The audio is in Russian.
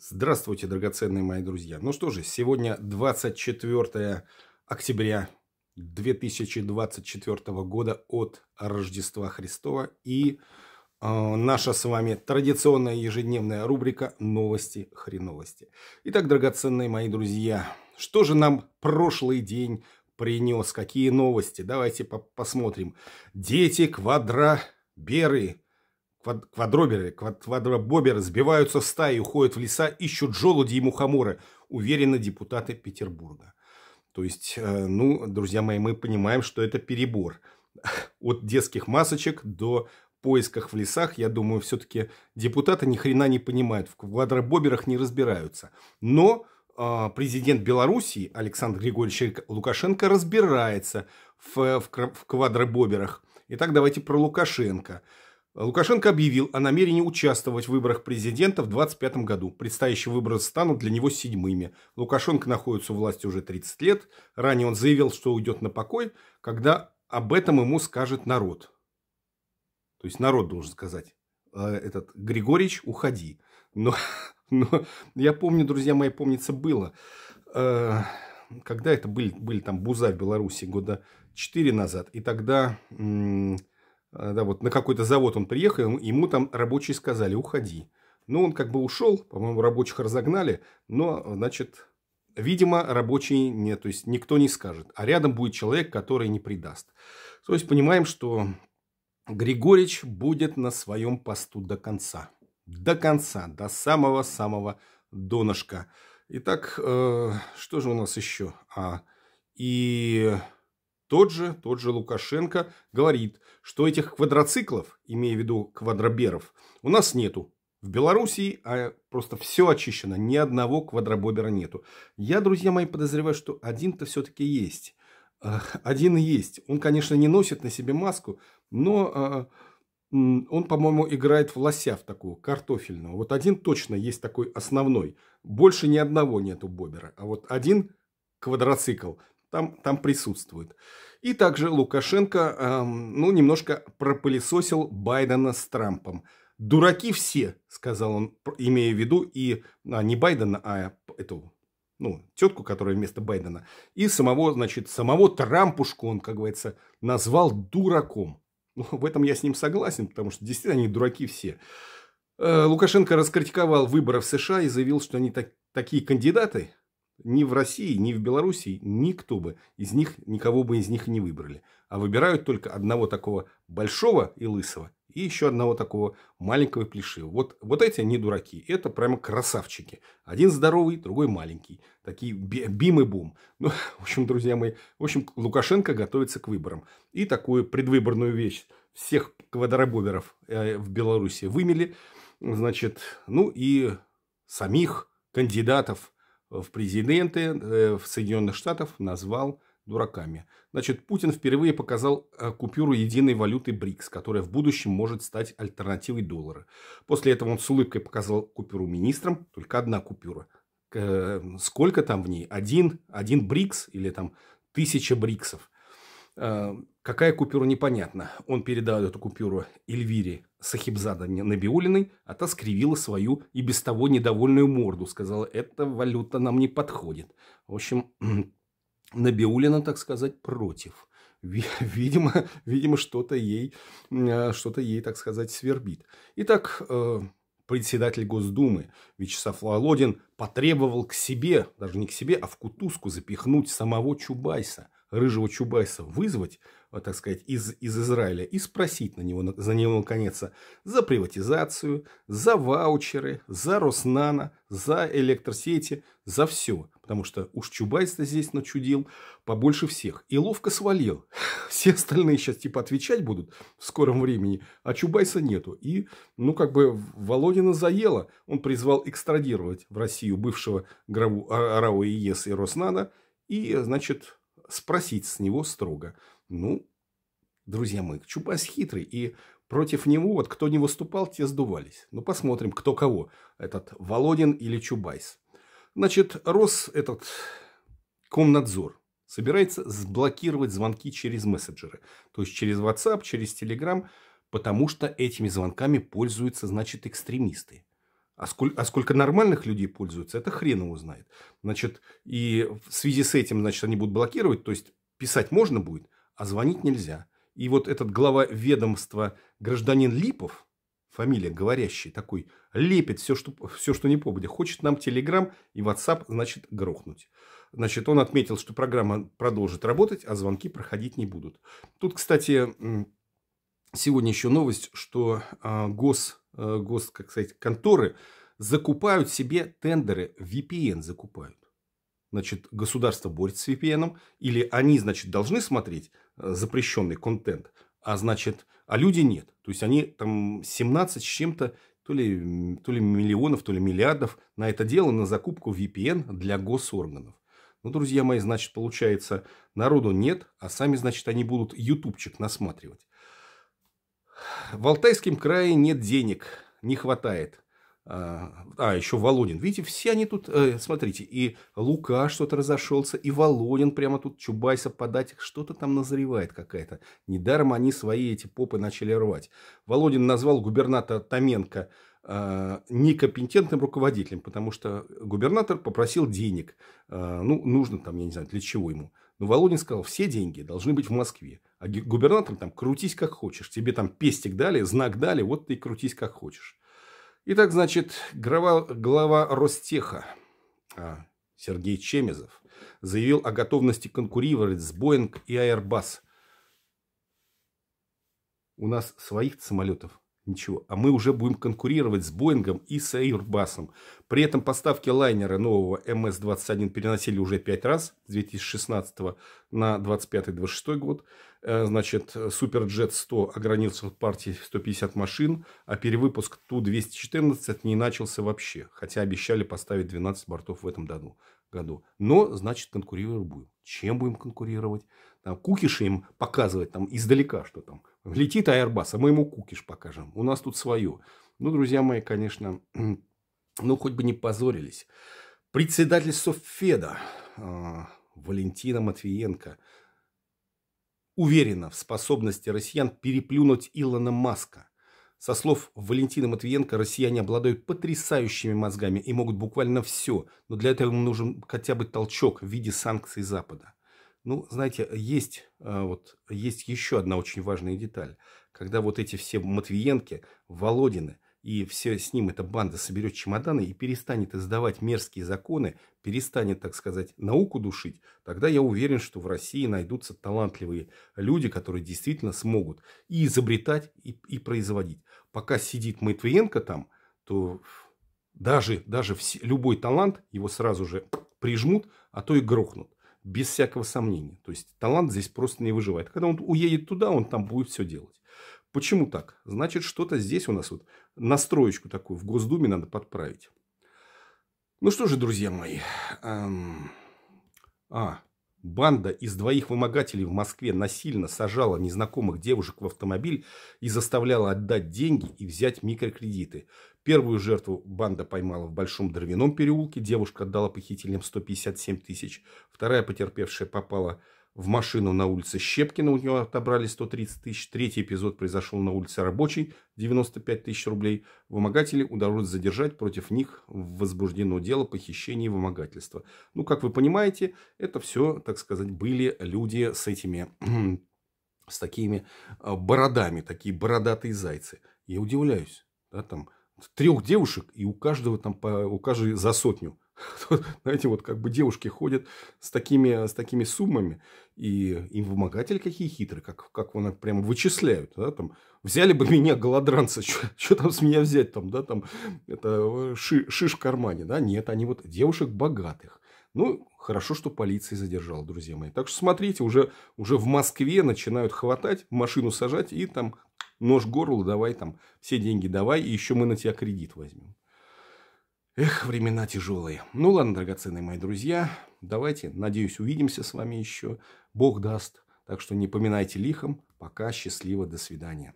Здравствуйте, драгоценные мои друзья. Ну что же, сегодня 24 октября 2024 года от Рождества Христова и э, наша с вами традиционная ежедневная рубрика «Новости хреновости». Итак, драгоценные мои друзья, что же нам прошлый день принес? Какие новости? Давайте по посмотрим. Дети Квадра Беры. Квад квадроберы, квад квадробоберы сбиваются в стаи, уходят в леса, ищут желуди и мухоморы, уверены депутаты Петербурга. То есть, э, ну, друзья мои, мы понимаем, что это перебор. От детских масочек до поисках в лесах, я думаю, все-таки депутаты ни хрена не понимают, в квадробоберах не разбираются. Но э, президент Белоруссии Александр Григорьевич Лукашенко разбирается в, в, в квадробоберах. Итак, давайте про Лукашенко. Лукашенко объявил о намерении участвовать в выборах президента в 2025 году. Предстоящие выборы станут для него седьмыми. Лукашенко находится у власти уже 30 лет. Ранее он заявил, что уйдет на покой, когда об этом ему скажет народ. То есть народ должен сказать, «Э, этот Григорьевич, уходи. Но, но я помню, друзья мои, помнится, было. Э, когда это были, были там буза в Беларуси года 4 назад. И тогда а, да, вот на какой-то завод он приехал, ему там рабочие сказали, уходи. Ну, он как бы ушел, по-моему, рабочих разогнали, но, значит, видимо, рабочие не, то есть никто не скажет. А рядом будет человек, который не предаст. То есть понимаем, что Григорич будет на своем посту до конца. До конца, до самого-самого донышка. Итак, э, что же у нас еще? А, и тот же, тот же Лукашенко говорит, что этих квадроциклов, имея в виду квадроберов, у нас нету. В Белоруссии а, просто все очищено, ни одного квадробобера нету. Я, друзья мои, подозреваю, что один-то все-таки есть. Один есть. Он, конечно, не носит на себе маску, но а, он, по-моему, играет в лося в такого картофельного. Вот один точно есть такой основной. Больше ни одного нету бобера. А вот один квадроцикл там, там присутствует. И также Лукашенко, эм, ну, немножко пропылесосил Байдена с Трампом. «Дураки все», — сказал он, имея в виду и а, не Байдена, а эту, ну, тетку, которая вместо Байдена. И самого, значит, самого Трампушку он, как говорится, назвал дураком. Ну, в этом я с ним согласен, потому что действительно они дураки все. Э, Лукашенко раскритиковал выборы в США и заявил, что они так, такие кандидаты, ни в России, ни в Белоруссии никто бы из них, никого бы из них не выбрали. А выбирают только одного такого большого и лысого, и еще одного такого маленького и плешивого. Вот, вот эти не дураки, это прямо красавчики. Один здоровый, другой маленький. Такие бим и бум. Ну, в общем, друзья мои, в общем, Лукашенко готовится к выборам. И такую предвыборную вещь всех квадробоберов э, в Беларуси вымели. Значит, ну и самих кандидатов – в президенты э, в Соединенных Штатов назвал дураками. Значит, Путин впервые показал э, купюру единой валюты БРИКС, которая в будущем может стать альтернативой доллара. После этого он с улыбкой показал купюру министрам, только одна купюра. Э, сколько там в ней? Один, один БРИКС или там тысяча БРИКСов – Э, какая купюра, непонятно. Он передал эту купюру Эльвире Сахибзадовне Набиулиной, а та скривила свою и без того недовольную морду. Сказала, эта валюта нам не подходит. В общем, Набиулина, так сказать, против. Видимо, видимо что-то ей, э, что-то ей, так сказать, свербит. Итак, э, председатель Госдумы Вячеслав Володин потребовал к себе, даже не к себе, а в кутузку запихнуть самого Чубайса – рыжего Чубайса вызвать, а, так сказать, из, из Израиля и спросить на него, за него, наконец, за приватизацию, за ваучеры, за Роснана, за электросети, за все. Потому что уж Чубайс-то здесь начудил побольше всех. И ловко свалил. Все остальные сейчас типа отвечать будут в скором времени, а Чубайса нету. И, ну, как бы Володина заело. Он призвал экстрадировать в Россию бывшего главу АРАО и ЕС и Роснана И, значит, спросить с него строго. Ну, друзья мои, Чубайс хитрый, и против него вот кто не выступал, те сдувались. Ну, посмотрим, кто кого, этот Володин или Чубайс. Значит, рос этот комнадзор собирается сблокировать звонки через мессенджеры, то есть через WhatsApp, через Telegram, потому что этими звонками пользуются, значит, экстремисты. А сколько, а сколько нормальных людей пользуются, это хрен его знает. Значит, и в связи с этим, значит, они будут блокировать, то есть писать можно будет, а звонить нельзя. И вот этот глава ведомства гражданин Липов, фамилия говорящий, такой лепит все, что, все, что не побудя. Хочет нам Телеграм и Ватсап, значит, грохнуть. Значит, он отметил, что программа продолжит работать, а звонки проходить не будут. Тут, кстати, сегодня еще новость, что а, Гос Э, гос, как сказать, конторы закупают себе тендеры, VPN закупают. Значит, государство борется с VPN, или они, значит, должны смотреть э, запрещенный контент, а значит, а люди нет. То есть они там 17 с чем-то, то ли, то ли миллионов, то ли миллиардов на это дело, на закупку VPN для госорганов. Ну, друзья мои, значит, получается, народу нет, а сами, значит, они будут ютубчик насматривать. В Алтайском крае нет денег, не хватает. А, а еще Волонин. Видите, все они тут, э, смотрите, и Лука что-то разошелся, и Волонин прямо тут Чубайса подать, что-то там назревает какая-то. Недаром они свои эти попы начали рвать. Володин назвал губернатора Томенко э, некомпетентным руководителем, потому что губернатор попросил денег. А, ну, нужно там, я не знаю, для чего ему. Но Володин сказал, все деньги должны быть в Москве. А губернатором там крутись как хочешь. Тебе там пестик дали, знак дали, вот ты и крутись как хочешь. Итак, значит, глава, глава Ростеха а, Сергей Чемезов заявил о готовности конкурировать с Боинг и Airbus. У нас своих самолетов Ничего. А мы уже будем конкурировать с Боингом и с Airbus. При этом поставки лайнера нового МС-21 переносили уже 5 раз. С 2016 на 25-26 год. Э, значит, Суперджет 100 ограничился партией 150 машин. А перевыпуск Ту-214 не начался вообще. Хотя обещали поставить 12 бортов в этом году. году. Но, значит, конкурировать будем. Чем будем конкурировать? Там, кукиши им показывать там издалека, что там Летит Airbus, а мы ему кукиш покажем. У нас тут свое. Ну, друзья мои, конечно, ну, хоть бы не позорились. Председатель Софеда а, Валентина Матвиенко уверена в способности россиян переплюнуть Илона Маска. Со слов Валентина Матвиенко, россияне обладают потрясающими мозгами и могут буквально все, но для этого им нужен хотя бы толчок в виде санкций Запада. Ну, знаете, есть, а, вот, есть еще одна очень важная деталь. Когда вот эти все Матвиенки, Володины и все с ним эта банда соберет чемоданы и перестанет издавать мерзкие законы, перестанет, так сказать, науку душить, тогда я уверен, что в России найдутся талантливые люди, которые действительно смогут и изобретать, и, и производить. Пока сидит Матвиенко там, то даже, даже любой талант его сразу же прижмут, а то и грохнут без всякого сомнения. То есть талант здесь просто не выживает. Когда он уедет туда, он там будет все делать. Почему так? Значит, что-то здесь у нас вот настроечку такую в Госдуме надо подправить. Ну что же, друзья мои. Эм... А, Банда из двоих вымогателей в Москве насильно сажала незнакомых девушек в автомобиль и заставляла отдать деньги и взять микрокредиты. Первую жертву банда поймала в Большом Дровяном переулке. Девушка отдала похитителям 157 тысяч. Вторая потерпевшая попала в машину на улице Щепкина, у него отобрали 130 тысяч. Третий эпизод произошел на улице Рабочей, 95 тысяч рублей. Вымогатели удалось задержать, против них возбуждено дело похищения и вымогательства. Ну, как вы понимаете, это все, так сказать, были люди с этими, с такими а, бородами, такие бородатые зайцы. Я удивляюсь, да, там трех девушек, и у каждого там, по, у каждой за сотню знаете, вот как бы девушки ходят с такими, с такими суммами, и им вымогатель какие хитрые, как, как он прямо вычисляют, да, там, взяли бы меня, голодранца, что там с меня взять, там, да, там, это ши, шиш в кармане, да, нет, они вот девушек богатых. Ну, хорошо, что полиция задержала, друзья мои. Так что смотрите, уже, уже в Москве начинают хватать, машину сажать и там нож горло давай там, все деньги давай, и еще мы на тебя кредит возьмем. Эх, времена тяжелые. Ну ладно, драгоценные мои друзья, давайте, надеюсь, увидимся с вами еще. Бог даст. Так что не поминайте лихом. Пока, счастливо, до свидания.